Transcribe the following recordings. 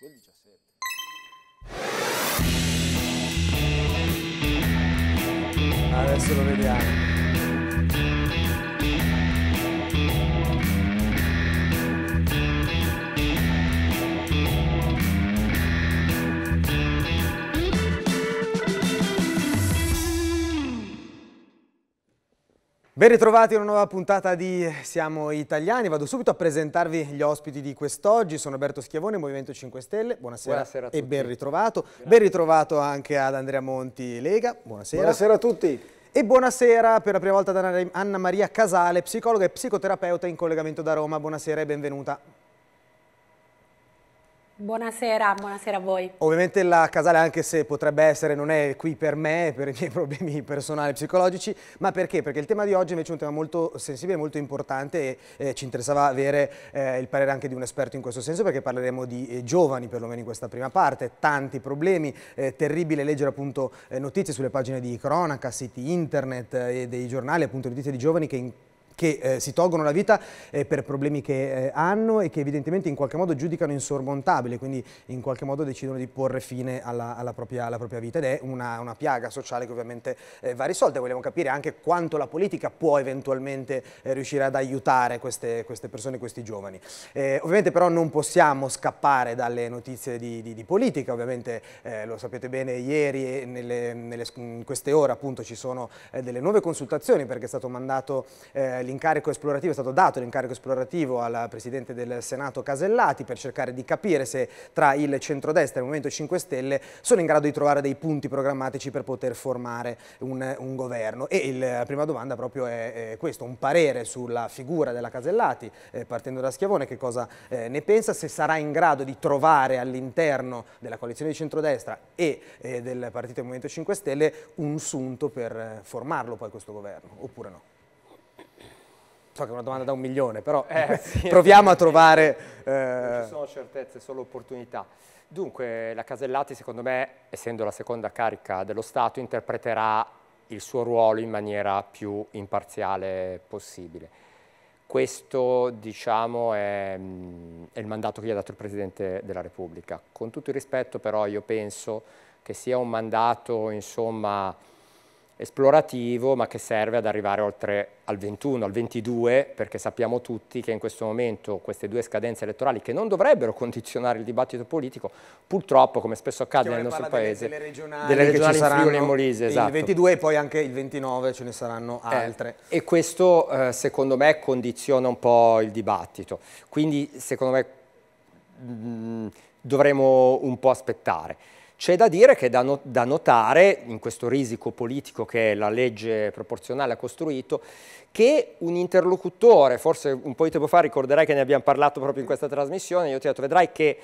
del 17. Adesso lo vediamo. Ben ritrovati in una nuova puntata di Siamo Italiani. Vado subito a presentarvi gli ospiti di quest'oggi. Sono Alberto Schiavone, Movimento 5 Stelle. Buonasera, Buonasera e ben ritrovato. Grazie. Ben ritrovato anche ad Andrea Monti Lega. Buonasera. Buonasera a tutti. E buonasera per la prima volta ad Anna Maria Casale, psicologa e psicoterapeuta in collegamento da Roma. Buonasera e benvenuta. Buonasera, buonasera a voi. Ovviamente la Casale, anche se potrebbe essere, non è qui per me, per i miei problemi personali e psicologici, ma perché? Perché il tema di oggi invece è un tema molto sensibile, molto importante e eh, ci interessava avere eh, il parere anche di un esperto in questo senso perché parleremo di eh, giovani, perlomeno in questa prima parte, tanti problemi, eh, terribile leggere appunto eh, notizie sulle pagine di cronaca, siti internet eh, e dei giornali, appunto notizie di giovani che in che eh, si tolgono la vita eh, per problemi che eh, hanno e che evidentemente in qualche modo giudicano insormontabili, quindi in qualche modo decidono di porre fine alla, alla, propria, alla propria, vita ed è una, una piaga sociale che ovviamente eh, va risolta. Vogliamo capire anche quanto la politica può eventualmente eh, riuscire ad aiutare queste, queste persone, questi giovani. Eh, ovviamente però non possiamo scappare dalle notizie di, di, di politica, ovviamente lo sapete bene ieri e nelle, nelle, in queste ore appunto ci sono delle nuove consultazioni perché è stato mandato eh, l'incarico esplorativo, è stato dato l'incarico esplorativo al Presidente del Senato Casellati per cercare di capire se tra il centrodestra e il Movimento 5 Stelle sono in grado di trovare dei punti programmatici per poter formare un, un governo. E il, la prima domanda proprio è, è questo, un parere sulla figura della Casellati, eh, partendo da Schiavone, che cosa eh, ne pensa, se sarà in grado di trovare all'interno della coalizione di centrodestra e eh, del partito del Movimento 5 Stelle un sunto per eh, formarlo poi questo governo, oppure no? So che è una domanda da un milione, però eh, sì, proviamo a trovare... Eh... Non ci sono certezze, solo opportunità. Dunque, la Casellati, secondo me, essendo la seconda carica dello Stato, interpreterà il suo ruolo in maniera più imparziale possibile. Questo, diciamo, è, mm, è il mandato che gli ha dato il Presidente della Repubblica. Con tutto il rispetto, però, io penso che sia un mandato, insomma, esplorativo ma che serve ad arrivare oltre al 21, al 22, perché sappiamo tutti che in questo momento queste due scadenze elettorali che non dovrebbero condizionare il dibattito politico, purtroppo come spesso accade nel nostro paese, delle regionali, delle regionali in e Molise, esatto. Il 22 e poi anche il 29 ce ne saranno eh, altre. Eh, e questo eh, secondo me condiziona un po' il dibattito, quindi secondo me mh, mm, dovremo un po' aspettare. C'è da dire che da, no, da, notare, in questo risico politico che la legge proporzionale ha costruito, che un interlocutore, forse un po' di tempo fa ricorderai che ne abbiamo parlato proprio in questa trasmissione, io ti ho detto, vedrai che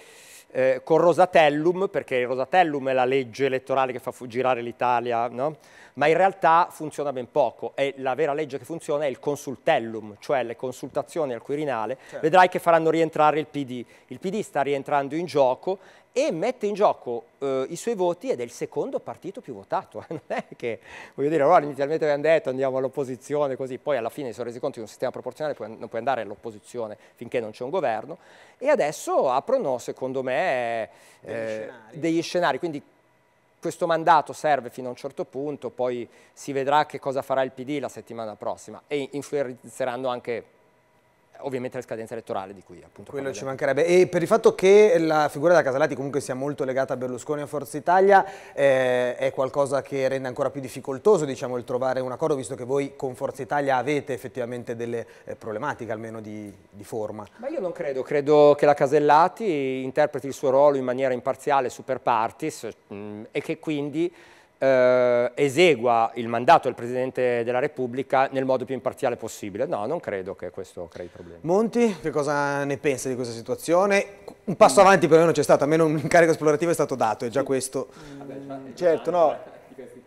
eh, con Rosatellum, perché Rosatellum è la legge elettorale che fa girare l'Italia, no? ma in realtà funziona ben poco e la vera legge che funziona è il consultellum, cioè le consultazioni al Quirinale, certo. vedrai che faranno rientrare il PD. Il PD sta rientrando in gioco e mette in gioco eh, i suoi voti ed è il secondo partito più votato. Eh. non è che, voglio dire, allora inizialmente abbiamo detto andiamo all'opposizione così, poi alla fine si sono resi conto che un sistema proporzionale può, non puoi andare all'opposizione finché non c'è un governo e adesso aprono, secondo me, eh, degli, eh, scenari. degli scenari. Quindi questo mandato serve fino a un certo punto, poi si vedrà che cosa farà il PD la settimana prossima e influenzeranno anche ovviamente la scadenza elettorale di cui appunto Quello ci mancherebbe. E per il fatto che la figura della Casalati comunque sia molto legata a Berlusconi e a Forza Italia eh, è qualcosa che rende ancora più difficoltoso diciamo, il trovare un accordo visto che voi con Forza Italia avete effettivamente delle eh, problematiche almeno di, di, forma. Ma io non credo, credo che la Casellati interpreti il suo ruolo in maniera imparziale, super partis mh, mm, e che quindi eh, esegua il mandato del Presidente della Repubblica nel modo più imparziale possibile. No, non credo che questo crei problemi. Monti, che cosa ne pensa di questa situazione? Un passo avanti per noi non c'è stato, almeno un incarico esplorativo è stato dato, è già questo. Mm. Certo, no.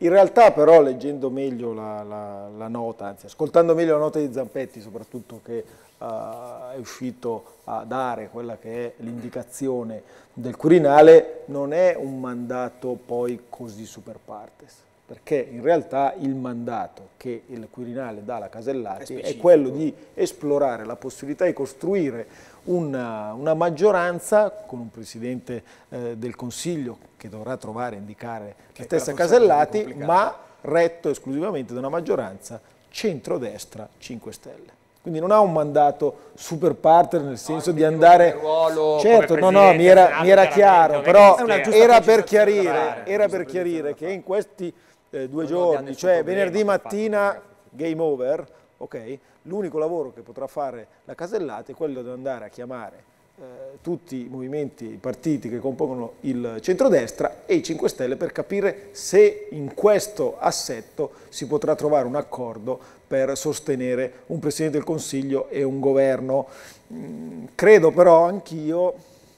In realtà però leggendo meglio la, la, la, nota, anzi ascoltando meglio la nota di Zampetti soprattutto che eh, è uscito a dare quella che è l'indicazione del Quirinale non è un mandato poi così super partes perché in realtà il mandato che il Quirinale dà alla Casellati è, è quello di esplorare la possibilità di costruire una, eh, una maggioranza con un Presidente eh, del Consiglio che dovrà trovare e indicare che la stessa Casellati, ma retto esclusivamente da una maggioranza centrodestra 5 Stelle. Quindi non ha un mandato super partner nel senso no, di andare... Ruolo, certo, no, no, mi era, mi era chiaro, però era per chiarire, era per chiarire che in questi eh, due giorni, cioè venerdì mattina game over, okay, l'unico lavoro che potrà fare la casellata è quello di andare a chiamare eh, tutti i movimenti, i partiti che compongono il centrodestra e i 5 Stelle per capire se in questo assetto si potrà trovare un accordo per sostenere un Presidente del Consiglio e un governo. Mm, credo però anch'io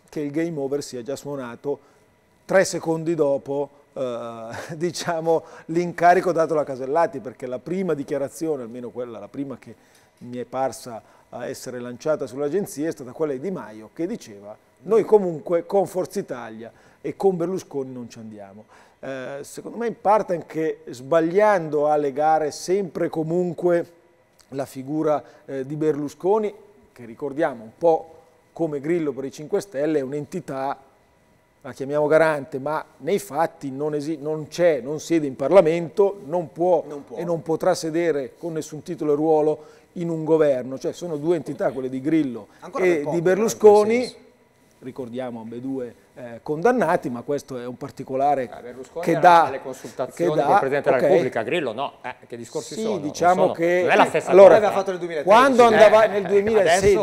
che il game over sia già suonato tre secondi dopo eh, diciamo, l'incarico dato alla Casellati perché la prima dichiarazione, almeno quella, la prima che mi è parsa essere lanciata sull'agenzia è stata quella di Di Maio che diceva noi comunque con Forza Italia e con Berlusconi non ci andiamo. Eh, secondo me in parte anche sbagliando a legare sempre e comunque la figura eh, di Berlusconi, che ricordiamo un po' come Grillo per i 5 Stelle, è un'entità, la chiamiamo garante, ma nei fatti non, non c'è, non siede in Parlamento, non può, non può e non potrà sedere con nessun titolo e ruolo in un governo, cioè sono due entità, quelle di Grillo Ancora e di Berlusconi, ricordiamo ambedue eh, condannati, ma questo è un particolare ah, Berlusconi che dà... le consultazioni dà, con il Presidente okay. della Repubblica, Grillo no, eh, che discorsi sì, sono? diciamo sono. che... Non è la stessa allora, cosa. aveva fatto nel 2013. Quando eh, andava eh, nel 2016...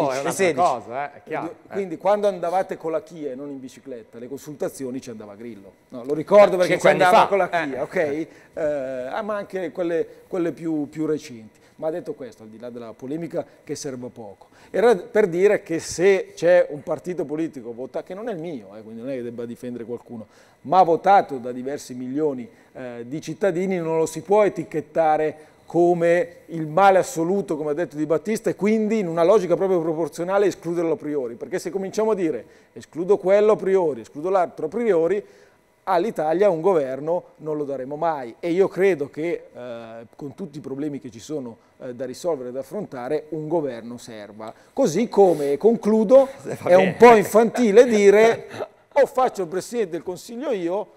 È cosa, eh, chiaro, eh. quindi quando andavate con la Chia e non in bicicletta, le consultazioni ci andava Grillo. No, lo ricordo perché ci andava con la Chia, eh. ok? Ah, ma anche quelle, quelle più, più recenti ma detto questo, al di là della polemica che serve poco, era per dire che se c'è un partito politico vota, che non è il mio, eh, quindi non non è che debba difendere qualcuno, ma votato da diversi milioni eh, di cittadini, non lo si può etichettare come il male assoluto, come ha detto Di Battista, e quindi in una logica proprio proporzionale escluderlo a priori, perché se cominciamo a dire escludo quello a priori, escludo l'altro a priori, all'Italia un governo non lo daremo mai e io credo che eh, con tutti i problemi che ci sono eh, da risolvere e da affrontare un governo serva. Così come, concludo, è un po' infantile dire o faccio il Presidente del Consiglio io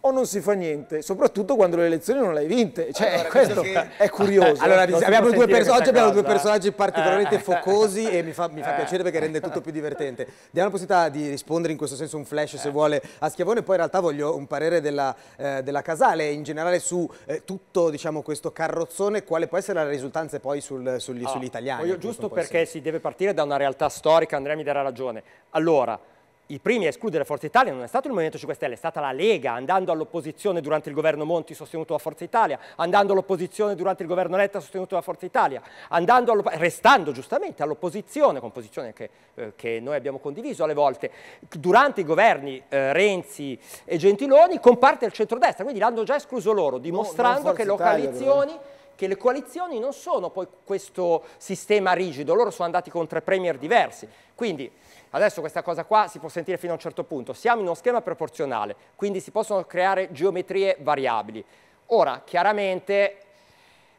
o non si fa niente, soprattutto quando le elezioni non le hai vinte. Cioè, allora, questo che... è curioso. Allora, abbiamo due oggi cosa. abbiamo due personaggi particolarmente eh. focosi e mi fa, mi fa eh. piacere perché rende tutto più divertente. Diamo la possibilità di rispondere in questo senso un flash se eh. vuole a Schiavone, poi in realtà voglio un parere della, eh, della Casale in generale su eh, tutto diciamo, questo carrozzone, quale può essere la risultanza poi sul, sul, oh, ah, sugli italiani. Voglio giusto perché essere. si deve partire da una realtà storica, Andrea mi darà ragione. Allora, i primi a escludere Forza Italia non è stato il Movimento 5 Stelle, è stata la Lega, andando all'opposizione durante il governo Monti sostenuto da Forza Italia, andando all'opposizione durante il governo Letta sostenuto da Forza Italia, restando giustamente all'opposizione, con posizione che, eh, che, noi abbiamo condiviso alle volte, durante i governi eh, Renzi e Gentiloni con parte del centrodestra, quindi l'hanno già escluso loro, dimostrando no, che coalizioni... che le coalizioni non sono poi questo sistema rigido, loro sono andati con tre premier diversi. Quindi Adesso questa cosa qua si può sentire fino a un certo punto. Siamo in uno schema proporzionale, quindi si possono creare geometrie variabili. Ora, chiaramente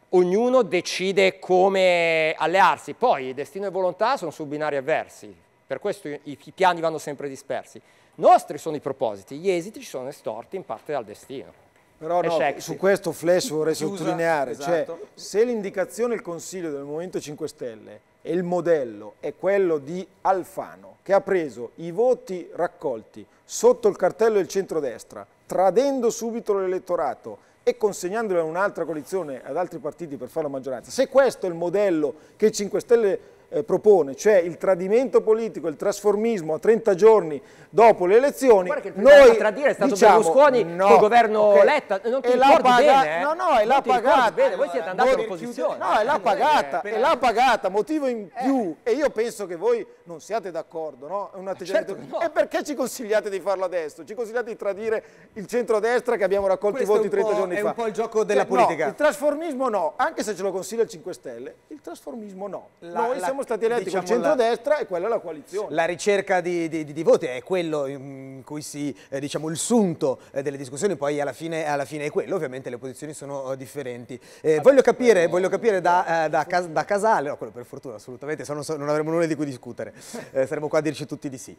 ognuno decide come allearsi, poi destino e volontà sono su binari avversi, per questo i, i piani vanno sempre dispersi. Nostri sono i propositi, gli esiti ci sono estorti in parte dal destino. Però no, su questo Flash vorrei Chiusa, sottolineare, cioè, esatto. cioè, se l'indicazione e il consiglio del Movimento 5 Stelle e il modello è quello di Alfano, che ha preso i voti raccolti sotto il cartello del centrodestra, tradendo subito l'elettorato e consegnandolo a un'altra coalizione, ad altri partiti per fare la maggioranza, se questo è il modello che i 5 Stelle eh, propone, cioè il tradimento politico, il trasformismo a 30 giorni dopo le elezioni, noi a tradire è stato diciamo, Berlusconi no, col governo okay. Letta, non ti e ricordi paga- bene, eh? No, no, e l'ha pagata. Bene, voi siete andati all'opposizione. No, e l'ha eh, pagata, e l'ha pagata, motivo in eh. più, e io penso che voi non siate d'accordo, no? È un atteggiamento... Certo no. E perché ci consigliate di farlo adesso? Ci consigliate di tradire il centrodestra che abbiamo raccolto Questo i voti 30 giorni fa? è un po' il gioco della cioè, politica. No, il trasformismo no, anche se ce lo consiglia il 5 Stelle, il trasformismo no. La, Noi la siamo siamo stati eletti diciamo col centrodestra la, e quella è la coalizione. La ricerca di, di, di voti è quello in cui si, eh, diciamo, il sunto eh, delle discussioni, poi alla fine, alla fine, è quello, ovviamente le posizioni sono eh, differenti. Eh, voglio capire, voglio capire da, eh, da, cas, da, Casale, no, quello per fortuna assolutamente, se no non avremo nulla di cui discutere, eh, saremo qua a dirci tutti di sì.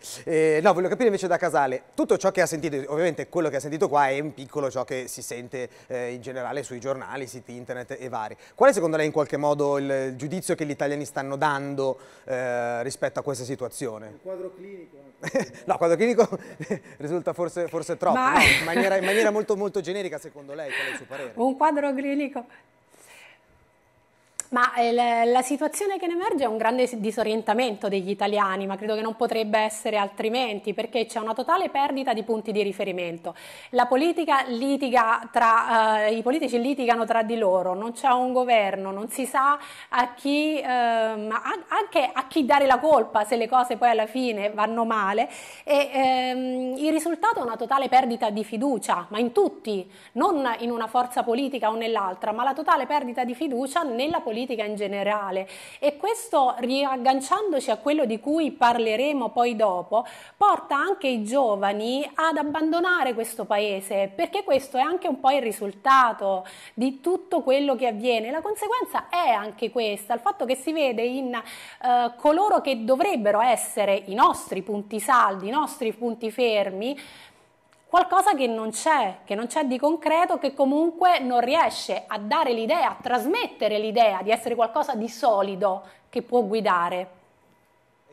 no, voglio capire invece da Casale, tutto ciò che ha sentito, ovviamente quello che ha sentito qua è un piccolo ciò che si sente in generale sui giornali, siti internet e vari. Qual è secondo lei in qualche modo il giudizio che gli italiani stanno dando? lavorando eh, rispetto a questa situazione? Il quadro clinico. no, il quadro clinico risulta forse, forse troppo, Ma... no, in, maniera, in, maniera, molto, molto generica secondo lei, qual è il suo parere? Un quadro clinico ma eh, la situazione che ne emerge è un grande disorientamento degli italiani, ma credo che non potrebbe essere altrimenti, perché c'è una totale perdita di punti di riferimento. La politica litiga Tra, eh, I politici litigano tra di loro, non c'è un governo, non si sa a chi, eh, anche a chi dare la colpa se le cose poi alla fine vanno male. E, ehm, il risultato è una totale perdita di fiducia, ma in tutti, non in una forza politica o nell'altra, ma la totale perdita di fiducia nella politica politica in generale e questo riagganciandoci a quello di cui parleremo poi dopo porta anche i giovani ad abbandonare questo paese perché questo è anche un po' il risultato di tutto quello che avviene. La conseguenza è anche questa, il fatto che si vede in eh, coloro che dovrebbero essere i nostri punti saldi, i nostri punti fermi, qualcosa che non c'è, che non c'è di concreto, che comunque non riesce a dare l'idea, a trasmettere l'idea di essere qualcosa di solido che può guidare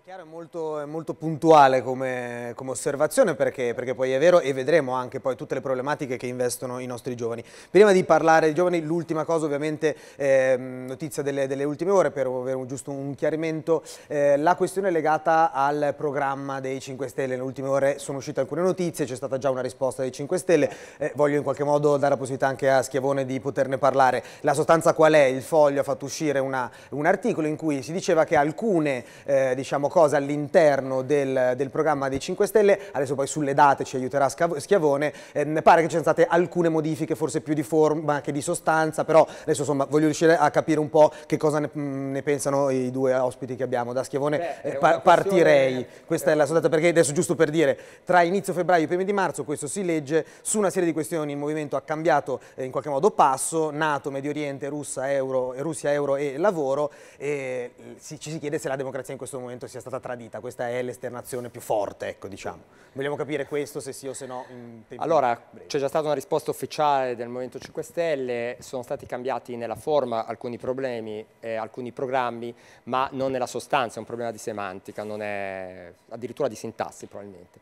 chiaro, è molto, molto puntuale come, come osservazione perché, perché, poi è vero e vedremo anche poi tutte le problematiche che investono i nostri giovani. Prima di parlare dei giovani, l'ultima cosa ovviamente, eh, notizia delle, delle, ultime ore per avere un, giusto un chiarimento, eh, la questione legata al programma dei 5 Stelle, nelle ultime ore sono uscite alcune notizie, c'è stata già una risposta dei 5 Stelle, eh, voglio in qualche modo dare la possibilità anche a Schiavone di poterne parlare. La sostanza qual è? Il foglio ha fatto uscire una, un articolo in cui si diceva che alcune eh, diciamo, cosa all'interno del, del, programma dei 5 Stelle, adesso poi sulle date ci aiuterà Schiavone, eh, pare che ci siano state alcune modifiche forse più di forma che di sostanza, però adesso insomma voglio riuscire a capire un po' che cosa ne, mm, ne pensano i due ospiti che abbiamo. Da Schiavone Beh, eh, pa partirei, questa è la soldata perché adesso giusto per dire, tra inizio febbraio e primi di marzo questo si legge, su una serie di questioni il movimento ha cambiato eh, in qualche modo passo, Nato, Medio Oriente, Russa, Euro, Russia, Euro e lavoro, e si, ci si chiede se la democrazia in questo momento sia stata tradita, questa è l'esternazione più forte, ecco, diciamo. Vogliamo capire questo, se sì o se no. allora, c'è già stata una risposta ufficiale del Movimento 5 Stelle, sono stati cambiati nella forma alcuni problemi, eh, alcuni programmi, ma non nella sostanza, è un problema di semantica, non è addirittura di sintassi probabilmente.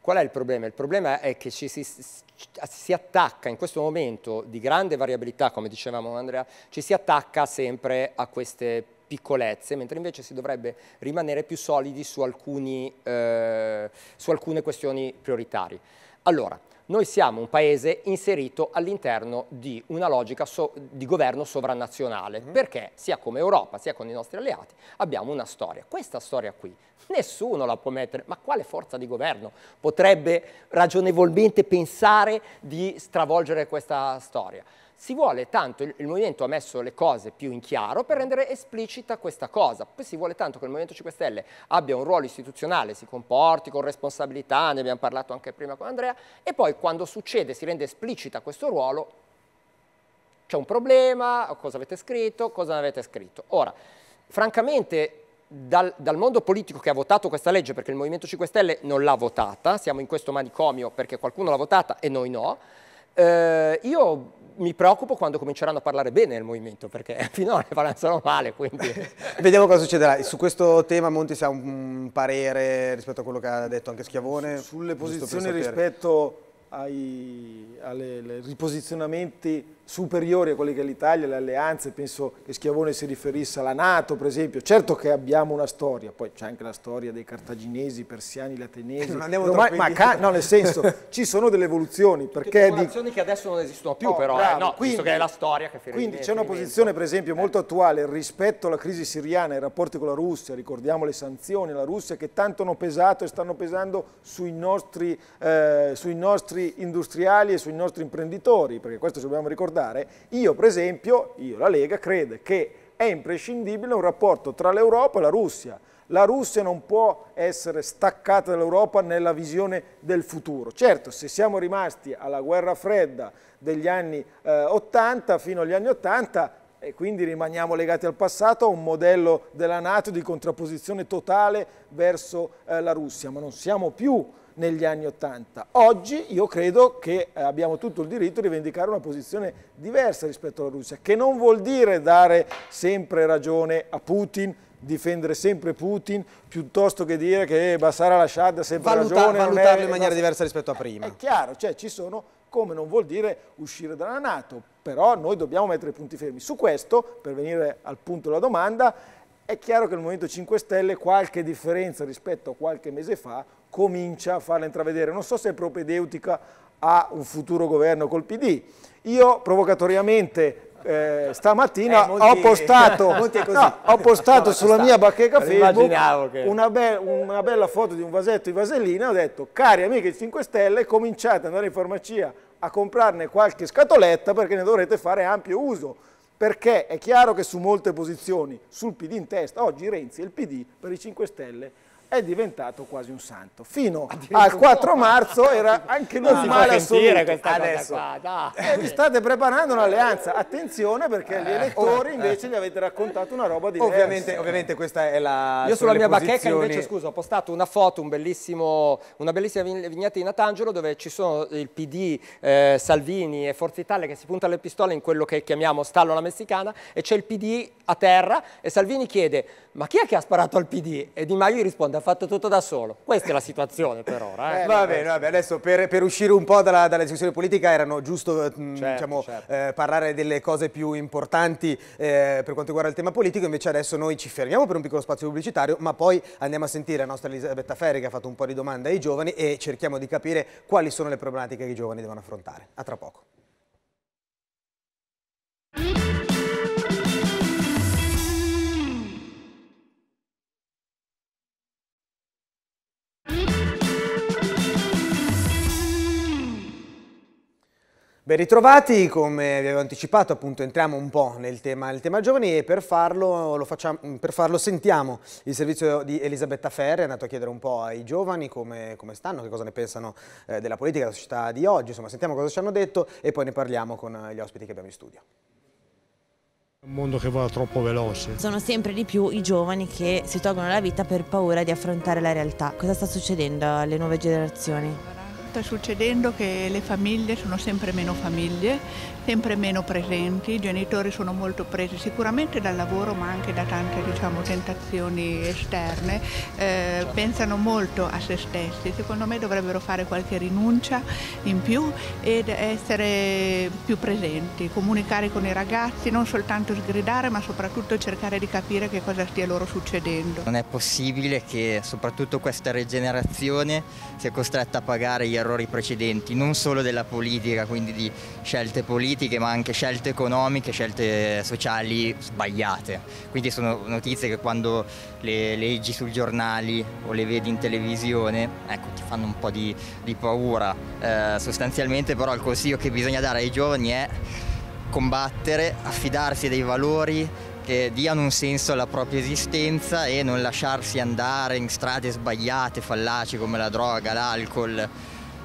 Qual è il problema? Il problema è che ci si, si, attacca in questo momento di grande variabilità, come dicevamo Andrea, ci si attacca sempre a queste piccolezze, mentre invece si dovrebbe rimanere più solidi su, alcuni, eh, su alcune questioni prioritarie. Allora, noi siamo un paese inserito all'interno di una logica so di governo sovranazionale, mm -hmm. perché sia come Europa sia con i nostri alleati abbiamo una storia. Questa storia qui nessuno la può mettere, ma quale forza di governo potrebbe ragionevolmente pensare di stravolgere questa storia? Si vuole tanto, il, il, movimento ha messo le cose più in chiaro per rendere esplicita questa cosa, poi si vuole tanto che il Movimento 5 Stelle abbia un ruolo istituzionale, si comporti con responsabilità, ne abbiamo parlato anche prima con Andrea, e poi quando succede, si rende esplicita questo ruolo, c'è un problema, cosa avete scritto, cosa non avete scritto. Ora, francamente dal, dal, mondo politico che ha votato questa legge, perché il Movimento 5 Stelle non l'ha votata, siamo in questo manicomio perché qualcuno l'ha votata e noi no, eh, io mi preoccupo quando cominceranno a parlare bene del movimento, perché finora ne parlano male, quindi... Vediamo cosa succederà. Su questo tema Monti si ha un parere rispetto a quello che ha detto anche Schiavone? Sulle posizioni rispetto ai alle, alle riposizionamenti superiori a quelle che è l'Italia, le alleanze, penso che Schiavone si riferisse alla Nato per esempio, certo che abbiamo una storia, poi c'è anche la storia dei cartaginesi, persiani, latinesi, non andiamo Romani, ma ca- no, nel senso ci sono delle evoluzioni perché evoluzioni di... che adesso non esistono più oh, però, eh, bravo, eh, no, quindi, che è la storia che finisce. Quindi c'è una posizione per esempio eh. molto attuale rispetto alla crisi siriana ai rapporti con la Russia, ricordiamo le sanzioni alla Russia che tanto hanno pesato e stanno pesando sui nostri, eh, sui nostri industriali e sui nostri imprenditori, perché questo ci dobbiamo ricordare ricordare, io per esempio, io la Lega, crede che è imprescindibile un rapporto tra l'Europa e la Russia. La Russia non può essere staccata dall'Europa nella visione del futuro. Certo, se siamo rimasti alla guerra fredda degli anni eh, 80 fino agli anni 80, e quindi rimaniamo legati al passato, a un modello della Nato di contrapposizione totale verso eh, la Russia, ma non siamo più negli anni Ottanta. Oggi io credo che eh, abbiamo tutto il diritto di rivendicare una posizione diversa rispetto alla Russia, che non vuol dire dare sempre ragione a Putin, difendere sempre Putin, piuttosto che dire che Bassar al-Assad ha sempre Valuta, ragione. Valutarlo è, in maniera diversa rispetto a prima. È, è chiaro, cioè ci sono, come non vuol dire uscire dalla Nato, però noi dobbiamo mettere i punti fermi. Su questo, per venire al punto della domanda, è chiaro che il Movimento 5 Stelle qualche differenza rispetto a qualche mese fa comincia a farla intravedere. Non so se è propedeutica a un futuro governo col PD. Io provocatoriamente eh, eh stamattina eh, molti, ho postato, no, ho postato sulla mia bacheca Facebook che... una, be una bella foto di un vasetto di vasellina e ho detto cari amici 5 Stelle cominciate ad andare in farmacia a comprarne qualche scatoletta perché ne dovrete fare ampio uso, perché è chiaro che su molte posizioni, sul PD in testa, oggi Renzi e il PD per i 5 Stelle è diventato quasi un santo. Fino al 4 marzo era anche lui un male assoluto. Questa Adesso. Qua, eh, vi state preparando un'alleanza, attenzione perché gli eh, elettori eh. invece gli avete raccontato una roba di Ovviamente, ovviamente questa è la... Io sulla mia posizioni... bacheca invece, scusa, ho postato una foto, un una bellissima vignetta di Natangelo dove ci sono il PD, eh, Salvini e Forza Italia che si puntano le pistole in quello che chiamiamo stallo alla messicana e c'è il PD a terra e Salvini chiede ma chi è che ha sparato al PD? E Di Maio gli risponde ha fatto tutto da solo. Questa è la situazione per ora. Eh. Eh, va bene, va bene. Adesso per, per, uscire un po' dalla, dalla discussione politica erano giusto eh, certo, diciamo, certo. Eh, parlare delle cose più importanti eh, per quanto riguarda il tema politico, invece adesso noi ci fermiamo per un piccolo spazio pubblicitario, ma poi andiamo a sentire la nostra Elisabetta Ferri che ha fatto un po' di domande ai giovani e cerchiamo di capire quali sono le problematiche che i giovani devono affrontare. A tra poco. Ben ritrovati, come vi avevo anticipato appunto entriamo un po' nel tema, nel tema giovani e per farlo, facciamo, per farlo, sentiamo il servizio di Elisabetta Ferri, è andato a chiedere un po' ai giovani come, come stanno, che cosa ne pensano eh, della politica, della società di oggi, insomma sentiamo cosa ci hanno detto e poi ne parliamo con gli ospiti che abbiamo in studio. Un mondo che va troppo veloce. Sono sempre di più i giovani che si tolgono la vita per paura di affrontare la realtà. Cosa sta succedendo alle nuove generazioni? sta succedendo che le famiglie sono sempre meno famiglie, sempre meno presenti, i genitori sono molto presi sicuramente dal lavoro ma anche da tante diciamo, tentazioni esterne, eh, pensano molto a se stessi, secondo me dovrebbero fare qualche rinuncia in più ed essere più presenti, comunicare con i ragazzi, non soltanto sgridare ma soprattutto cercare di capire che cosa stia loro succedendo. Non è possibile che soprattutto questa rigenerazione sia costretta a pagare gli errori precedenti, non solo della politica, quindi di scelte politiche, politiche ma anche scelte economiche, scelte sociali sbagliate. Quindi sono notizie che quando le leggi sui giornali o le vedi in televisione, ecco, ti fanno un po' di, di paura. Eh, sostanzialmente però il consiglio che bisogna dare ai giovani è combattere, affidarsi dei valori che diano un senso alla propria esistenza e non lasciarsi andare in strade sbagliate, fallaci come la droga, l'alcol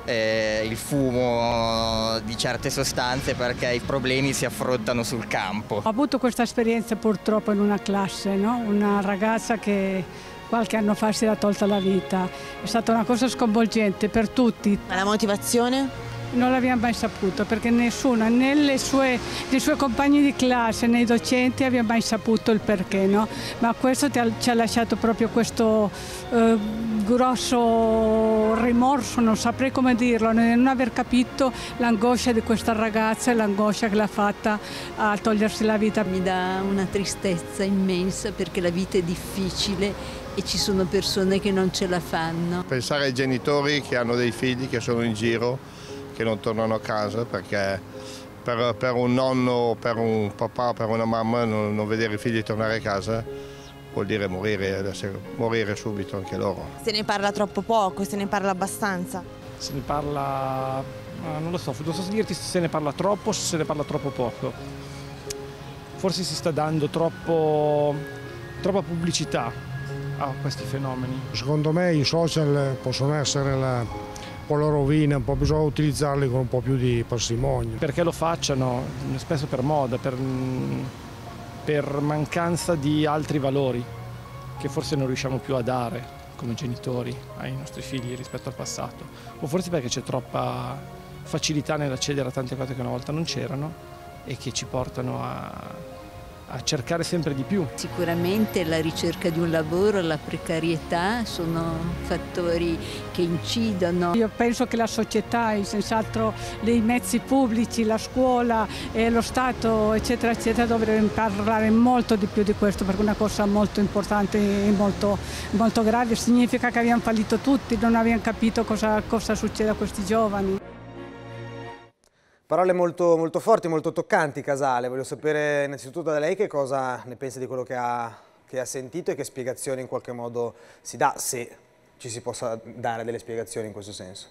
eh, il fumo di certe sostanze perché i problemi si affrontano sul campo. Ho avuto questa esperienza purtroppo in una classe, no? una ragazza che qualche anno fa si era tolta la vita. È stata una cosa sconvolgente per tutti. Ma la motivazione? non l'abbiamo mai saputo perché nessuno, né sue, nei suoi compagni di classe né i docenti abbiamo mai saputo il perché, no? ma questo ha, ci ha lasciato proprio questo eh, grosso rimorso, non saprei come dirlo, nel non aver capito l'angoscia di questa ragazza e l'angoscia che l'ha fatta a togliersi la vita. Mi dà una tristezza immensa perché la vita è difficile e ci sono persone che non ce la fanno. Pensare ai genitori che hanno dei figli che sono in giro che non tornano a casa perché per, per un nonno, per un papà, per una mamma non, non vedere i figli tornare a casa vuol dire morire, morire subito anche loro. Se ne parla troppo poco, se ne parla abbastanza? Se ne parla, eh, non lo so, non so se dirti se ne parla troppo o se ne parla troppo poco. Forse si sta dando troppo, troppa pubblicità a questi fenomeni. Secondo me i social possono essere la, po' la rovina, un po' bisogna utilizzarli con un po' più di parsimonia. Perché lo facciano? Spesso per moda, per, mm, per mancanza di altri valori che forse non riusciamo più a dare come genitori ai nostri figli rispetto al passato, o forse perché c'è troppa facilità nell'accedere a tante cose che una volta non c'erano e che ci portano a a cercare sempre di più. Sicuramente la ricerca di un lavoro, la precarietà sono fattori che incidono. Io penso che la società senz'altro i mezzi pubblici, la scuola, eh, lo Stato eccetera eccetera dovrebbero parlare molto di più di questo perché è una cosa molto importante e molto, molto grave significa che abbiamo fallito tutti, non abbiamo capito cosa, cosa succede a questi giovani. Parole molto, molto, forti, molto toccanti Casale, voglio sapere innanzitutto da lei che cosa ne pensa di quello che ha, che ha sentito e che spiegazioni in qualche modo si dà, se ci si possa dare delle spiegazioni in questo senso.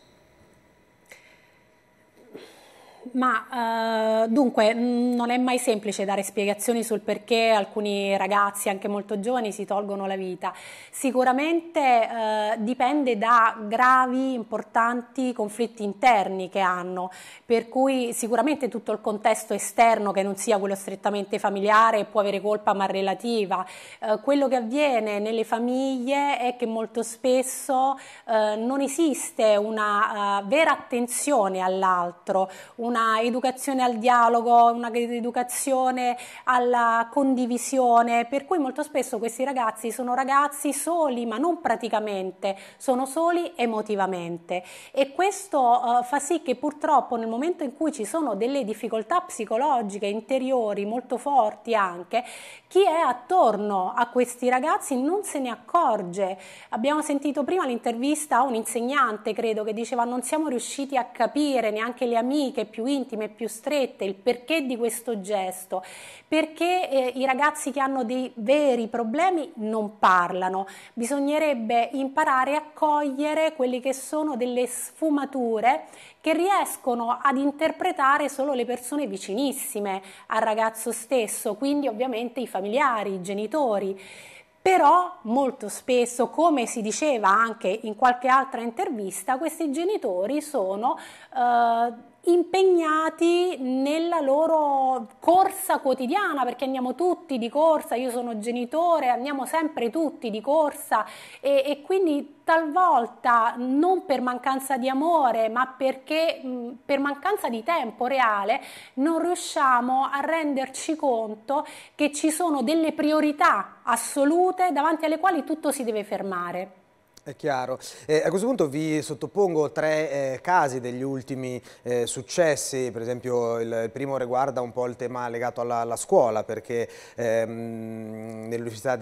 Ma eh, dunque non è mai semplice dare spiegazioni sul perché alcuni ragazzi, anche molto giovani, si tolgono la vita. Sicuramente eh, dipende da gravi, importanti conflitti interni che hanno, per cui sicuramente tutto il contesto esterno, che non sia quello strettamente familiare, può avere colpa ma relativa. Eh, quello che avviene nelle famiglie è che molto spesso eh, non esiste una uh, vera attenzione all'altro, un una educazione al dialogo, una educazione alla condivisione, per cui molto spesso questi ragazzi sono ragazzi soli, ma non praticamente, sono soli emotivamente e questo eh, fa sì che purtroppo nel momento in cui ci sono delle difficoltà psicologiche interiori molto forti anche, chi è attorno a questi ragazzi non se ne accorge. Abbiamo sentito prima l'intervista a un insegnante, credo, che diceva non siamo riusciti a capire neanche le amiche più intime, più strette, il perché di questo gesto, perché eh, i ragazzi che hanno dei veri problemi non parlano. Bisognerebbe imparare a cogliere quelle che sono delle sfumature che riescono ad interpretare solo le persone vicinissime al ragazzo stesso, quindi ovviamente i familiari, i genitori. Però molto spesso, come si diceva anche in qualche altra intervista, questi genitori sono eh, impegnati nella loro corsa quotidiana, perché andiamo tutti di corsa, io sono genitore, andiamo sempre tutti di corsa e, e quindi talvolta non per mancanza di amore, ma perché mh, per mancanza di tempo reale non riusciamo a renderci conto che ci sono delle priorità assolute davanti alle quali tutto si deve fermare. È chiaro. Eh, a questo punto vi sottopongo tre eh, casi degli ultimi eh, successi, per esempio il, il, primo riguarda un po' il tema legato alla, alla scuola, perché ehm, nell'Università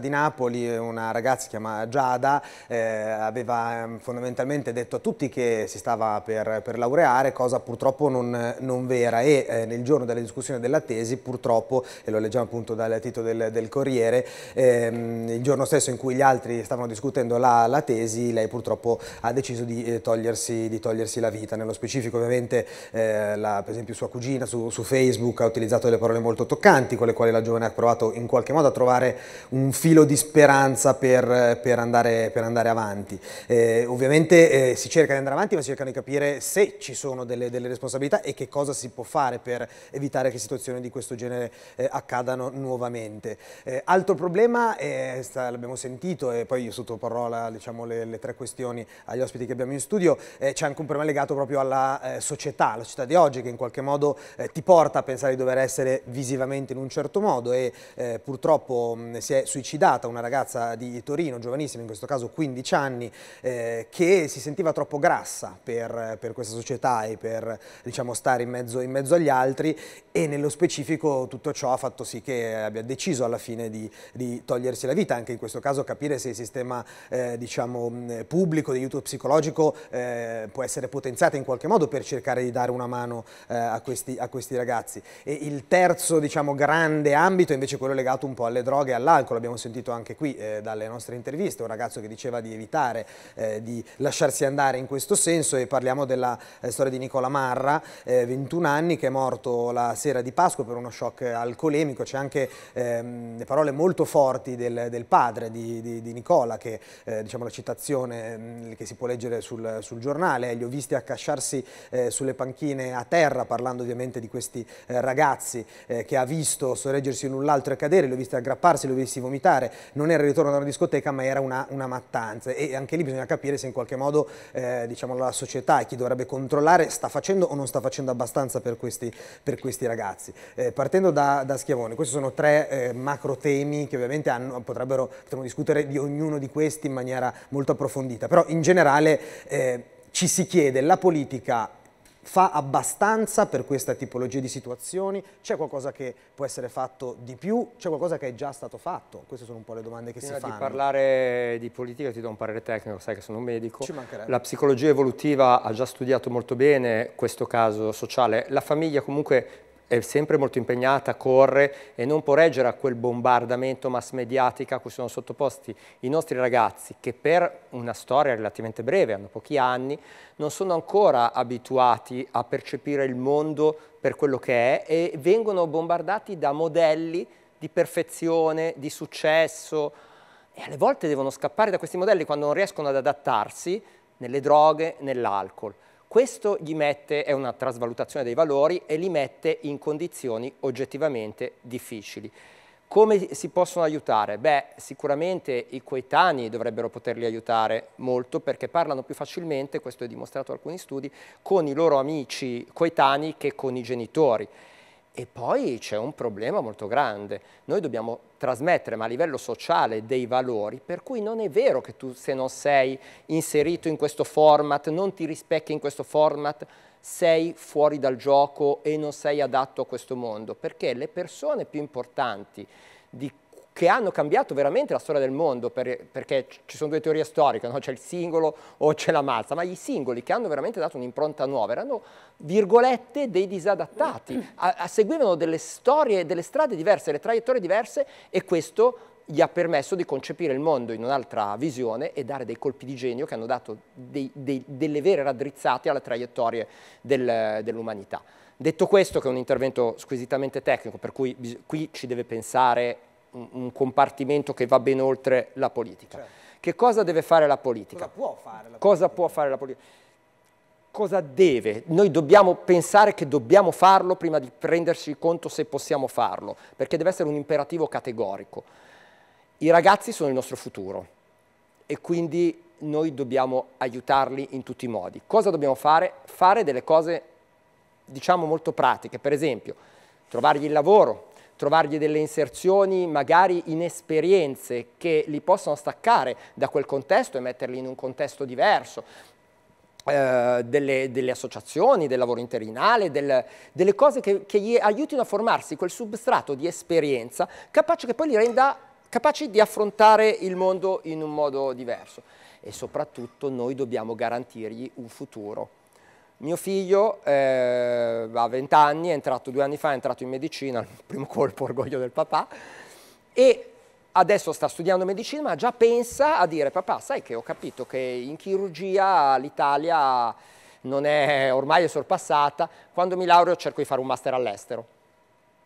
di, di, Napoli una ragazza si chiama Giada eh, aveva ehm, fondamentalmente detto a tutti che si stava per, per laureare, cosa purtroppo non, non vera e eh, nel giorno della discussione della tesi purtroppo, e lo leggiamo appunto dal titolo del, del Corriere, ehm, il giorno stesso in cui gli altri stavano discutendo la la, la tesi, lei purtroppo ha deciso di, eh, togliersi, di, togliersi, la vita. Nello specifico ovviamente eh, la, per esempio sua cugina su, su, Facebook ha utilizzato delle parole molto toccanti con le quali la giovane ha provato in qualche modo a trovare un filo di speranza per, per, andare, per andare, avanti. Eh, ovviamente eh, si cerca di andare avanti ma si cercano di capire se ci sono delle, delle, responsabilità e che cosa si può fare per evitare che situazioni di questo genere eh, accadano nuovamente. Eh, altro problema, l'abbiamo sentito e poi io sottoporrò no, diciamo, le, le, tre questioni agli ospiti che abbiamo in studio, eh, c'è anche un problema legato proprio alla eh, società, alla società di oggi che in qualche modo eh, ti porta a pensare di dover essere visivamente in un certo modo e eh, purtroppo mh, mm, si è suicidata una ragazza di Torino, giovanissima, in questo caso 15 anni, eh, che si sentiva troppo grassa per, per questa società e per diciamo, stare in mezzo, in mezzo, agli altri e nello specifico tutto ciò ha fatto sì che abbia deciso alla fine di, di togliersi la vita, anche in questo caso capire se il sistema eh, eh, diciamo, mm, pubblico, di aiuto psicologico eh, può essere potenziata in qualche modo per cercare di dare una mano eh, a, questi, a, questi, ragazzi. E il terzo diciamo, grande ambito è invece quello legato un po' alle droghe e all'alcol, abbiamo sentito anche qui eh, dalle nostre interviste, un ragazzo che diceva di evitare eh, di lasciarsi andare in questo senso e parliamo della eh, storia di Nicola Marra, 21 anni, che è morto la sera di Pasqua per uno shock alcolemico, c'è anche ehm, le parole molto forti del, del padre di, di, di Nicola che eh, diciamo, la citazione mm, che si può leggere sul, sul, giornale, eh, li ho visti accasciarsi eh, sulle panchine a terra, parlando ovviamente di questi eh, ragazzi eh, che ha visto sorreggersi l'un l'altro e cadere, li ho visti aggrapparsi, li ho visti vomitare, non era il ritorno da una discoteca ma era una, una mattanza e anche lì bisogna capire se in qualche modo diciamo, la società e chi dovrebbe controllare sta facendo o non sta facendo abbastanza per questi, per questi ragazzi. partendo da, da Schiavone, questi sono tre macro temi che ovviamente hanno, potrebbero, potremmo discutere di ognuno di questi maniera molto approfondita, però in generale eh, ci si chiede la politica fa abbastanza per questa tipologia di situazioni? C'è qualcosa che può essere fatto di più? C'è qualcosa che è già stato fatto? Queste sono un po' le domande che Prima si fanno. Prima di parlare di politica ti do un parere tecnico, sai che sono un medico. Ci mancherebbe. La psicologia evolutiva ha già studiato molto bene questo caso sociale. La famiglia comunque è sempre molto impegnata, corre e non può reggere a quel bombardamento mass mediatica a cui sono sottoposti i nostri ragazzi che per una storia relativamente breve, hanno pochi anni, non sono ancora abituati a percepire il mondo per quello che è e vengono bombardati da modelli di perfezione, di successo e alle volte devono scappare da questi modelli quando non riescono ad adattarsi nelle droghe, nell'alcol. Questo mette, è una trasvalutazione dei valori e li mette in condizioni oggettivamente difficili. Come si possono aiutare? Beh, sicuramente i coetanei dovrebbero poterli aiutare molto perché parlano più facilmente, questo è dimostrato da alcuni studi, con i loro amici coetanei che con i genitori. E poi c'è un problema molto grande. Noi dobbiamo trasmettere, ma a livello sociale, dei valori, per cui non è vero che tu se non sei inserito in questo format, non ti rispecchi in questo format, sei fuori dal gioco e non sei adatto a questo mondo, perché le persone più importanti di che hanno cambiato veramente la storia del mondo, per, perché ci sono due teorie storiche, no? c'è il singolo o c'è la mazza, ma i singoli che hanno veramente dato un'impronta nuova erano, virgolette, dei disadattati, a, a seguivano delle storie, delle strade diverse, delle traiettorie diverse e questo gli ha permesso di concepire il mondo in un'altra visione e dare dei colpi di genio che hanno dato dei, dei, delle vere raddrizzate alle traiettorie del, dell'umanità. Detto questo, che è un intervento squisitamente tecnico, per cui qui ci deve pensare un, compartimento che va ben oltre la politica. Certo. Che cosa deve fare la politica? Cosa può fare la cosa politica? Fare la politica? Cosa deve? Noi dobbiamo pensare che dobbiamo farlo prima di renderci conto se possiamo farlo, perché deve essere un imperativo categorico. I ragazzi sono il nostro futuro e quindi noi dobbiamo aiutarli in tutti i modi. Cosa dobbiamo fare? Fare delle cose, diciamo, molto pratiche. Per esempio, trovargli il lavoro, trovargli delle inserzioni magari in esperienze che li possano staccare da quel contesto e metterli in un contesto diverso. Eh, delle, delle, associazioni, del lavoro interinale, del, delle cose che, che gli aiutino a formarsi quel substrato di esperienza capace che poi li renda capaci di affrontare il mondo in un modo diverso e soprattutto noi dobbiamo garantirgli un futuro. Mio figlio eh, ha 20 anni, è entrato due anni fa, è entrato in medicina, il primo colpo, orgoglio del papà, e adesso sta studiando medicina, ma già pensa a dire papà, sai che ho capito che in chirurgia l'Italia non è, ormai è sorpassata, quando mi laureo cerco di fare un master all'estero.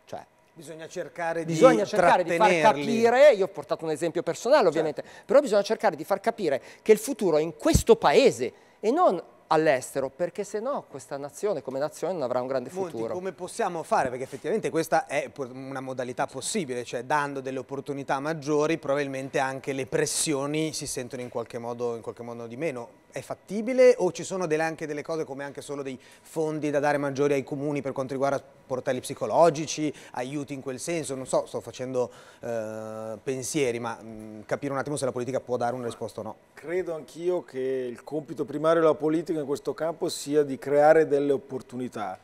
Cioè, Bisogna cercare, bisogna di, cercare di far capire, io ho portato un esempio personale certo. ovviamente, certo. però bisogna cercare di far capire che il futuro è in questo paese e non all'estero, perché se no questa nazione come nazione non avrà un grande Monti, futuro. come possiamo fare? Perché effettivamente questa è una modalità possibile, cioè dando delle opportunità maggiori probabilmente anche le pressioni si sentono in qualche modo, in qualche modo di meno è fattibile o ci sono delle, anche delle cose come anche solo dei fondi da dare maggiori ai comuni per quanto riguarda portali psicologici, aiuti in quel senso? Non so, sto facendo eh, pensieri, ma mh, mm, capire un attimo se la politica può dare una risposta o no. Credo anch'io che il compito primario della politica in questo campo sia di creare delle opportunità.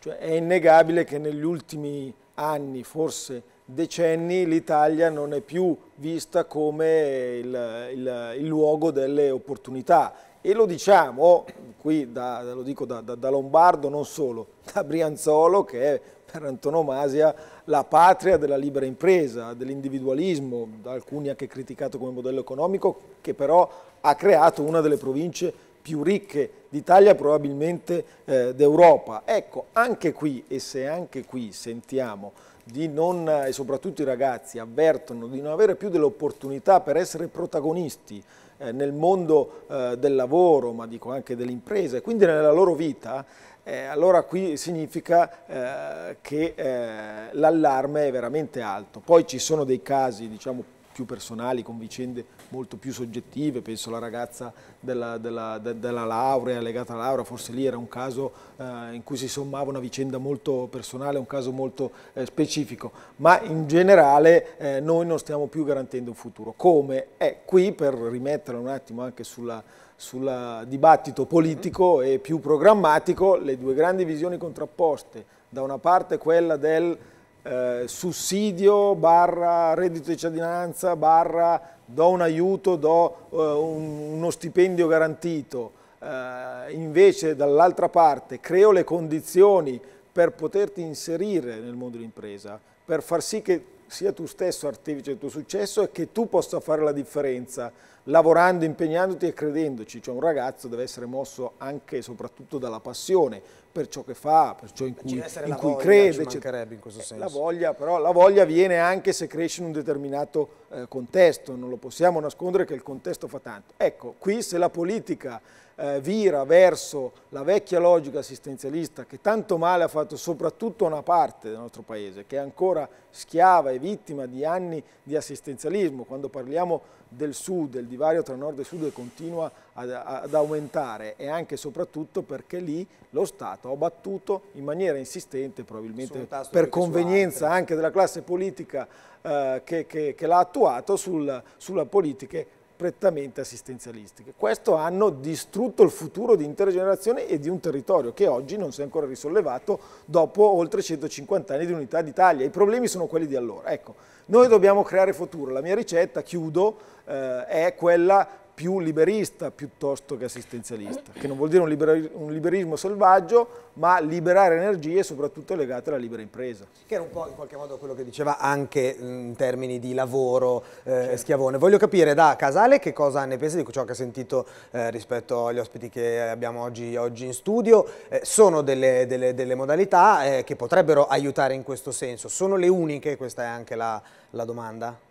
Cioè, è innegabile che negli ultimi anni, forse decenni l'Italia non è più vista come il, il, il, luogo delle opportunità e lo diciamo oh, qui da, lo dico da, da, da, Lombardo non solo da Brianzolo che è per antonomasia la patria della libera impresa dell'individualismo da alcuni anche criticato come modello economico che però ha creato una delle province più ricche d'Italia probabilmente eh, d'Europa ecco anche qui e se anche qui sentiamo non, e soprattutto i ragazzi avvertono di non avere più delle opportunità per essere protagonisti eh, nel mondo eh, del lavoro, ma dico anche dell'impresa, e quindi nella loro vita, eh, allora qui significa eh, che eh, l'allarme è veramente alto. Poi ci sono dei casi, diciamo, più personali, con vicende molto più soggettive, penso alla ragazza della, della, de, della laurea, legata alla laurea, forse lì era un caso eh, in cui si sommava una vicenda molto personale, un caso molto eh, specifico, ma in generale eh, noi non stiamo più garantendo un futuro. Come? È eh, qui per rimetterla un attimo anche sulla sul dibattito politico e più programmatico le due grandi visioni contrapposte, da una parte quella del eh, sussidio barra reddito di cittadinanza barra do un aiuto, do eh, un, uno stipendio garantito, eh, invece dall'altra parte creo le condizioni per poterti inserire nel mondo dell'impresa, per far sì che sia tu stesso artefice del tuo successo e che tu possa fare la differenza lavorando, impegnandoti e credendoci, cioè un ragazzo deve essere mosso anche e soprattutto dalla passione per ciò che fa, per ciò in cui, in cui voglia, crede. Ci in questo senso. La voglia, però la voglia viene anche se cresce in un determinato eh, contesto, non lo possiamo nascondere che il contesto fa tanto. Ecco, qui se la politica eh, vira verso la vecchia logica assistenzialista che tanto male ha fatto soprattutto una parte del nostro Paese, che è ancora schiava e vittima di anni di assistenzialismo. Quando parliamo del Sud, il divario tra Nord e Sud continua ad, ad aumentare e anche e soprattutto perché lì lo Stato ha battuto in maniera insistente, probabilmente per convenienza anche della classe politica eh, che, che, che l'ha attuato, sul, sulle politiche prettamente assistenzialistiche. Questo hanno distrutto il futuro di intere generazioni e di un territorio che oggi non si è ancora risollevato dopo oltre 150 anni di unità d'Italia. I problemi sono quelli di allora. Ecco, noi dobbiamo creare futuro. La mia ricetta, chiudo, eh, è quella più liberista piuttosto che assistenzialista, che non vuol dire un, liberismo selvaggio, ma liberare energie soprattutto legate alla libera impresa. Che era un po' in qualche modo quello che diceva anche in termini di lavoro eh, certo. schiavone. Voglio capire da Casale che cosa ne pensa di ciò che ha sentito eh, rispetto agli ospiti che abbiamo oggi, oggi in studio. Eh, sono delle, delle, delle modalità eh, che potrebbero aiutare in questo senso. Sono le uniche? Questa è anche la, la domanda.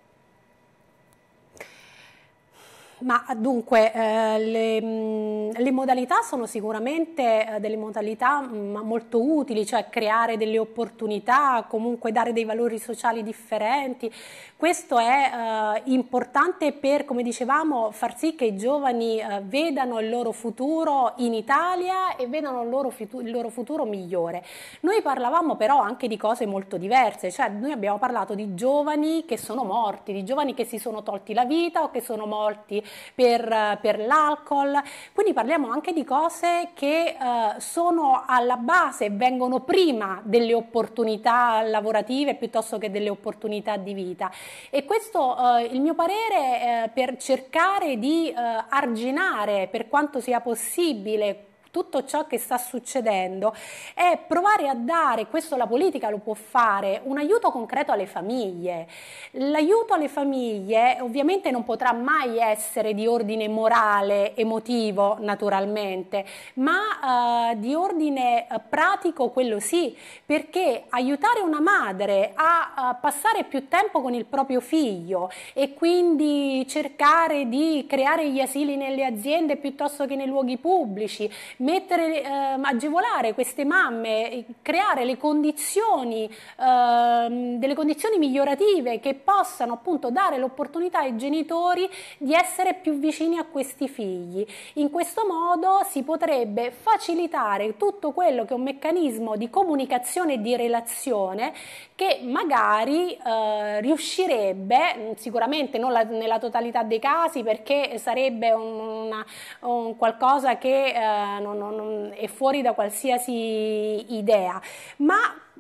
Ma dunque eh, le, mm, le, modalità sono sicuramente eh, delle modalità mm, molto utili, cioè creare delle opportunità, comunque dare dei valori sociali differenti. Questo è eh, importante per, come dicevamo, far sì che i giovani eh, vedano il loro futuro in Italia e vedano il loro, fitu- il loro, futuro migliore. Noi parlavamo però anche di cose molto diverse, cioè noi abbiamo parlato di giovani che sono morti, di giovani che si sono tolti la vita o che sono morti per, per l'alcol, quindi parliamo anche di cose che eh, sono alla base, vengono prima delle opportunità lavorative piuttosto che delle opportunità di vita e questo eh, il mio parere eh, per cercare di eh, arginare per quanto sia possibile tutto ciò che sta succedendo è provare a dare, questo la politica lo può fare, un aiuto concreto alle famiglie. L'aiuto alle famiglie ovviamente non potrà mai essere di ordine morale, emotivo naturalmente, ma eh, di ordine eh, pratico quello sì, perché aiutare una madre a, a eh, passare più tempo con il proprio figlio e quindi cercare di creare gli asili nelle aziende piuttosto che nei luoghi pubblici, mettere, ehm, agevolare queste mamme, creare le condizioni, ehm, delle condizioni migliorative che possano appunto dare l'opportunità ai genitori di essere più vicini a questi figli. In questo modo si potrebbe facilitare tutto quello che è un meccanismo di comunicazione e di relazione che magari eh, riuscirebbe, mm, sicuramente non la, nella totalità dei casi perché sarebbe un, una, un qualcosa che eh, non, non, è fuori da qualsiasi idea, ma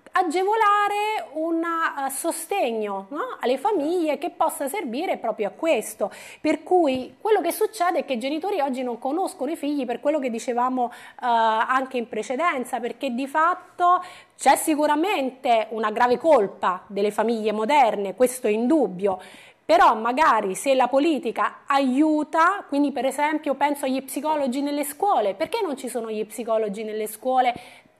agevolare un eh, sostegno no? alle famiglie che possa servire proprio a questo. Per cui quello che succede è che i genitori oggi non conoscono i figli per quello che dicevamo uh, anche in precedenza, perché di fatto c'è sicuramente una grave colpa delle famiglie moderne, questo è indubbio, però magari se la politica aiuta, quindi per esempio penso agli psicologi nelle scuole, perché non ci sono gli psicologi nelle scuole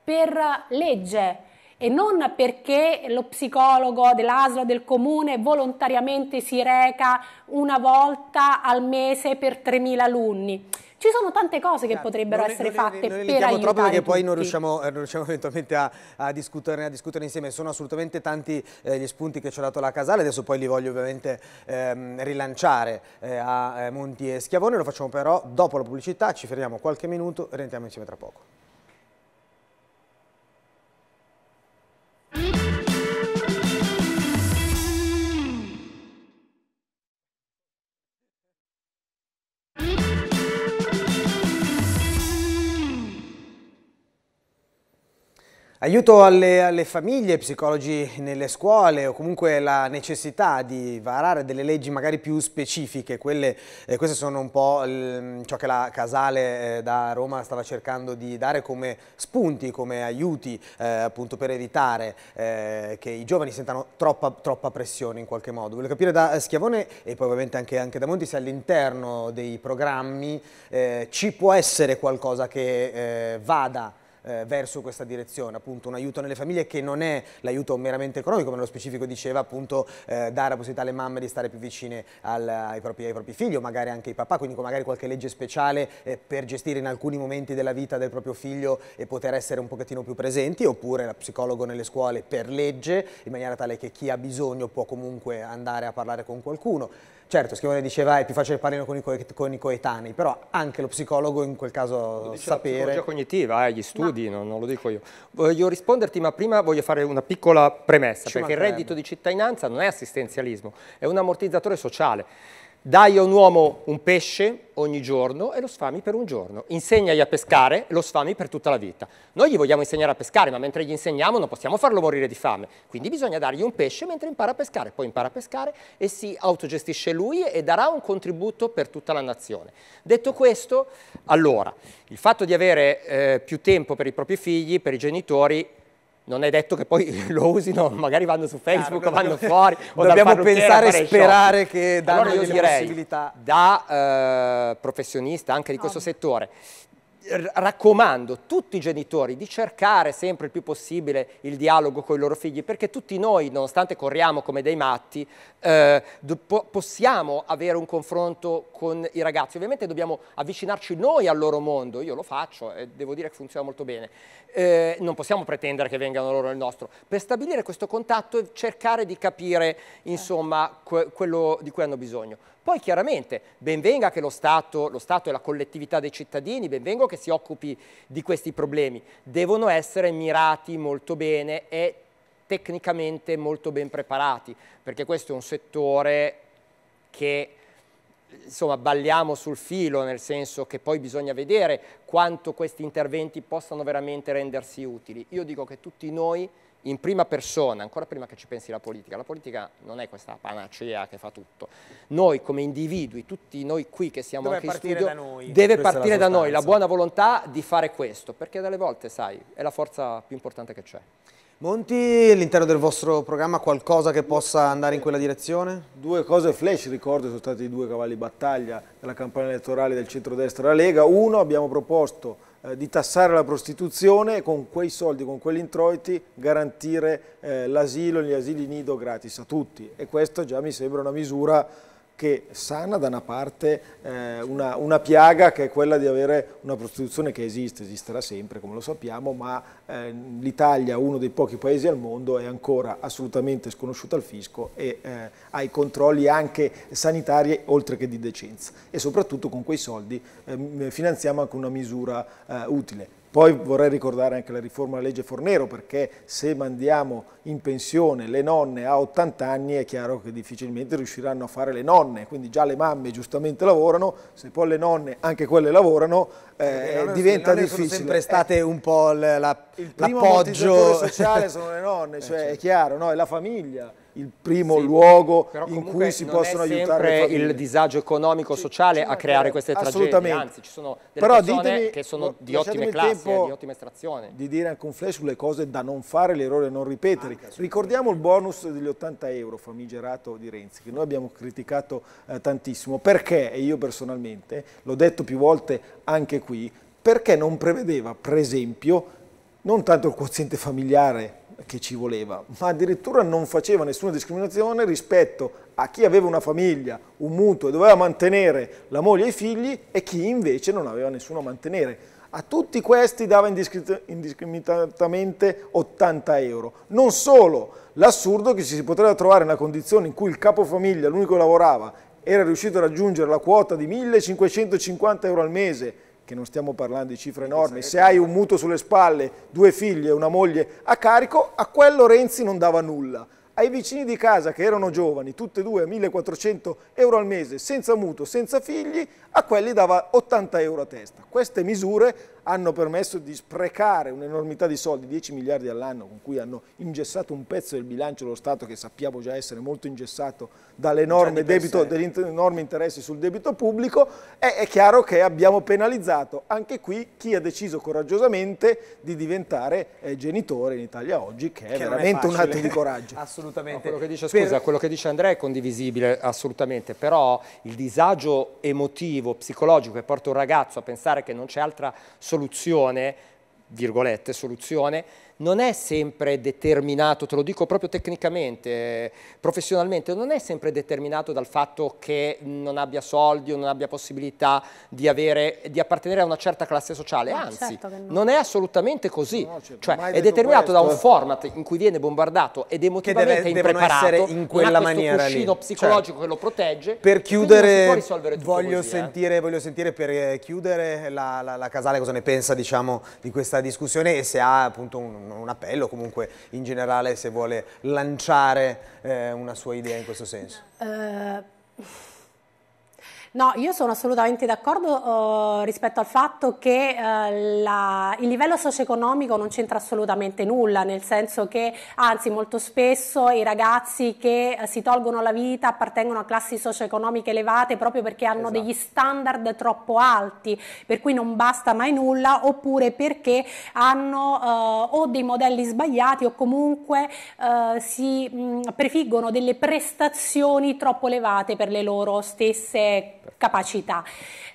per legge? e non perché lo psicologo dell'ASLA del comune volontariamente si reca una volta al mese per 3.000 alunni. Ci sono tante cose che Chiaro. potrebbero non essere non fatte non per aiutare Noi le troppo perché tutti. poi non riusciamo, eh, non riusciamo eventualmente a, a, discuterne, a, discuterne, insieme. Sono assolutamente tanti eh, gli spunti che ci ha dato la Casale, adesso poi li voglio ovviamente ehm, rilanciare eh, a eh, Monti e Schiavone. Lo facciamo però dopo la pubblicità, ci fermiamo qualche minuto e rientriamo insieme tra poco. Aiuto alle, alle, famiglie, psicologi nelle scuole o comunque la necessità di varare delle leggi magari più specifiche, quelle, eh, queste sono un po' il, ciò che la Casale eh, da Roma stava cercando di dare come spunti, come aiuti eh, appunto per evitare eh, che i giovani sentano troppa, troppa, pressione in qualche modo. Voglio capire da Schiavone e poi ovviamente anche, anche da Monti se all'interno dei programmi eh, ci può essere qualcosa che eh, vada eh, verso questa direzione, appunto un aiuto nelle famiglie che non è l'aiuto meramente economico, ma nello specifico diceva appunto eh, dare la possibilità alle mamme di stare più vicine al, ai, propri, ai, propri, figli o magari anche ai papà, quindi con magari qualche legge speciale eh, per gestire in alcuni momenti della vita del proprio figlio e poter essere un pochettino più presenti, oppure la psicologo nelle scuole per legge, in maniera tale che chi ha bisogno può comunque andare a parlare con qualcuno. Certo, Schiavone diceva è più facile parlare con, co con i, coetanei, però anche lo psicologo in quel caso sapere... La psicologia cognitiva, eh, gli studi, no. non, lo dico io. Voglio risponderti, ma prima voglio fare una piccola premessa, Ci perché il reddito di cittadinanza non è assistenzialismo, è un ammortizzatore sociale. Dai a un uomo un pesce ogni giorno e lo sfami per un giorno. Insegnagli a pescare e lo sfami per tutta la vita. Noi gli vogliamo insegnare a pescare, ma mentre gli insegniamo non possiamo farlo morire di fame. Quindi bisogna dargli un pesce mentre impara a pescare. Poi impara a pescare e si autogestisce lui e darà un contributo per tutta la nazione. Detto questo, allora, il fatto di avere eh, più tempo per i propri figli, per i genitori, non è detto che poi lo usino, magari vanno su ah, Facebook ah, vanno dobbiamo, fuori. O dobbiamo pensare e sperare che danno allora io direi, possibilità. Da eh, professionista anche di questo no. Ah. settore, raccomando a tutti i genitori di cercare sempre il più possibile il dialogo con i loro figli, perché tutti noi, nonostante corriamo come dei matti, eh, po possiamo avere un confronto con i ragazzi. Ovviamente dobbiamo avvicinarci noi al loro mondo, io lo faccio e devo dire che funziona molto bene. Eh, non possiamo pretendere che vengano loro il nostro. Per stabilire questo contatto e cercare di capire, insomma, que quello di cui hanno bisogno. Poi chiaramente benvenga che lo Stato, lo Stato e la collettività dei cittadini, benvengo che si occupi di questi problemi, devono essere mirati molto bene e tecnicamente molto ben preparati, perché questo è un settore che insomma balliamo sul filo, nel senso che poi bisogna vedere quanto questi interventi possano veramente rendersi utili. Io dico che tutti noi in prima persona, ancora prima che ci pensi la politica. La politica non è questa panacea che fa tutto. Noi come individui, tutti noi qui che siamo deve anche in studio, deve partire da noi la buona volontà di fare questo, perché dalle volte, sai, è la forza più importante che c'è. Monti, all'interno del vostro programma qualcosa che possa andare in quella direzione? Due cose flash, ricordo, sono stati i due cavalli battaglia della campagna elettorale del centrodestra la Lega. Uno, abbiamo proposto eh, di tassare la prostituzione e con quei soldi, con quegli introiti, garantire eh, l'asilo, gli asili nido gratis a tutti. E questa già mi sembra una misura che sana da una parte eh, una, una, piaga che è quella di avere una prostituzione che esiste, esisterà sempre come lo sappiamo, ma eh, l'Italia, uno dei pochi paesi al mondo, è ancora assolutamente sconosciuta al fisco e eh, ha i controlli anche sanitari oltre che di decenza e soprattutto con quei soldi eh, finanziamo anche una misura eh, utile poi vorrei ricordare anche la riforma della legge Fornero perché se mandiamo in pensione le nonne a 80 anni è chiaro che difficilmente riusciranno a fare le nonne, quindi già le mamme giustamente lavorano, se poi le nonne anche quelle lavorano eh, nonne, diventa le difficile. Sono sempre state eh, un po' l'appoggio. La, Il primo sociale sono le nonne, eh, cioè eh, certo. è chiaro, no? è la famiglia il primo sì, luogo in cui si possono aiutare le famiglie. il disagio economico sociale a creare queste tragedie, anzi ci sono delle Però persone ditemi, che sono di ottime classi, eh, di ottima estrazione. Di dire anche un flash sulle cose da non fare, l'errore non ripetere. Ricordiamo il bonus degli 80 euro famigerato di Renzi, che noi abbiamo criticato eh, tantissimo, perché, e io personalmente, l'ho detto più volte anche qui, perché non prevedeva, per esempio, non tanto il quoziente familiare che ci voleva, ma addirittura non faceva nessuna discriminazione rispetto a chi aveva una famiglia, un mutuo e doveva mantenere la moglie e i figli e chi invece non aveva nessuno a mantenere. A tutti questi dava indiscriminatamente 80 euro. Non solo, l'assurdo che ci si poteva trovare in una condizione in cui il capofamiglia, l'unico che lavorava, era riuscito a raggiungere la quota di 1550 euro al mese, che non stiamo parlando di cifre enormi, se hai un mutuo sulle spalle, due figli e una moglie a carico, a quello Renzi non dava nulla. Ai vicini di casa che erano giovani, tutti e due a 1.400 euro al mese, senza mutuo, senza figli, a quelli dava 80 euro a testa. Queste misure hanno permesso di sprecare un'enormità di soldi, 10 miliardi all'anno, con cui hanno ingessato un pezzo del bilancio dello Stato che sappiamo già essere molto ingessato dall'enorme debito, dell'enorme interesse sul debito pubblico, è, è chiaro che abbiamo penalizzato anche qui chi ha deciso coraggiosamente di diventare eh, genitore in Italia oggi, che, che è veramente è un atto di coraggio. Assolutamente. No, quello che dice, scusa, per... quello che dice Andrea è condivisibile, assolutamente, però il disagio emotivo, psicologico che porta un ragazzo a pensare che non c'è altra soluzione soluzione, virgolette, soluzione non è sempre determinato, te lo dico proprio tecnicamente, eh, professionalmente, non è sempre determinato dal fatto che non abbia soldi o non abbia possibilità di, avere, di appartenere a una certa classe sociale, ah, anzi certo no. non è assolutamente così, no, certo. cioè è determinato questo. da un format in cui viene bombardato ed emotivamente deve, impreparato, in quella maniera cuscino lì. Cioè, psicologico certo. che lo protegge, per chiudere, voglio, così, eh. sentire, eh. voglio, sentire, per eh, chiudere la, la, la Casale cosa ne pensa diciamo, di questa discussione e se ha appunto un un appello comunque in generale se vuole lanciare eh, una sua idea in questo senso. Uh... No, io sono assolutamente d'accordo eh, rispetto al fatto che eh, la, il livello socio-economico non c'entra assolutamente nulla, nel senso che anzi molto spesso i ragazzi che eh, si tolgono la vita appartengono a classi socio-economiche elevate proprio perché hanno esatto. degli standard troppo alti, per cui non basta mai nulla, oppure perché hanno eh, o dei modelli sbagliati o comunque eh, si mh, prefiggono delle prestazioni troppo elevate per le loro stesse capacità.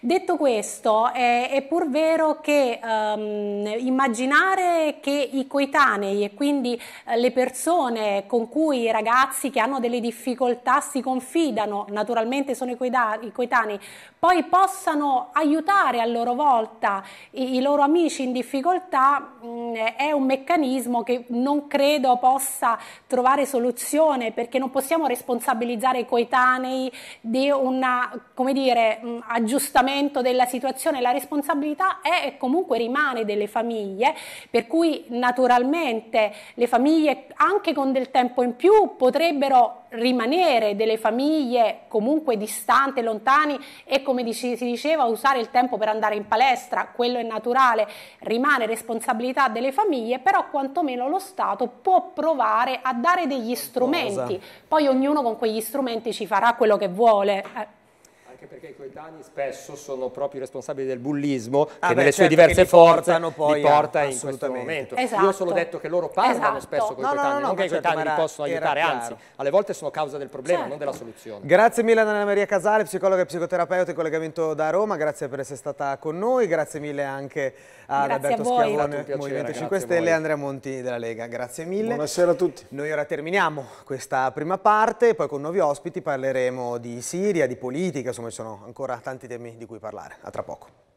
Detto questo, è, è pur vero che ehm, immaginare che i coetanei e quindi eh, le persone con cui i ragazzi che hanno delle difficoltà si confidano, naturalmente sono i, coetanei, poi possano aiutare a loro volta i, i loro amici in difficoltà mh, mm, è un meccanismo che non credo possa trovare soluzione perché non possiamo responsabilizzare i coetanei di un mm, aggiustamento della situazione, la responsabilità è e comunque rimane delle famiglie, per cui naturalmente le famiglie anche con del tempo in più potrebbero rimanere delle famiglie comunque distanti, lontani e come dice, si diceva usare il tempo per andare in palestra, quello è naturale, rimane responsabilità delle famiglie, però quantomeno lo Stato può provare a dare degli strumenti, poi ognuno con quegli strumenti ci farà quello che vuole. Eh anche perché i coetanei spesso sono proprio i responsabili del bullismo ah che beh, nelle certo, sue diverse forze li, porta a, in questo momento. Esatto. Io ho solo detto che loro parlano esatto. spesso con i coetanei, no, no, non che i coetanei li certo, possono aiutare, chiaro. anzi, alle volte sono causa del problema, certo. non della certo. soluzione. Grazie mille Anna Maria Casale, psicologa e psicoterapeuta in collegamento da Roma, grazie per essere stata con noi, grazie mille anche ad grazie Alberto Schiavone, Movimento 5 Stelle e Andrea Monti della Lega, grazie mille. Buonasera a tutti. Noi ora terminiamo questa prima parte, poi con nuovi ospiti parleremo di Siria, di politica, insomma sono ancora tanti temi di cui parlare. A tra poco.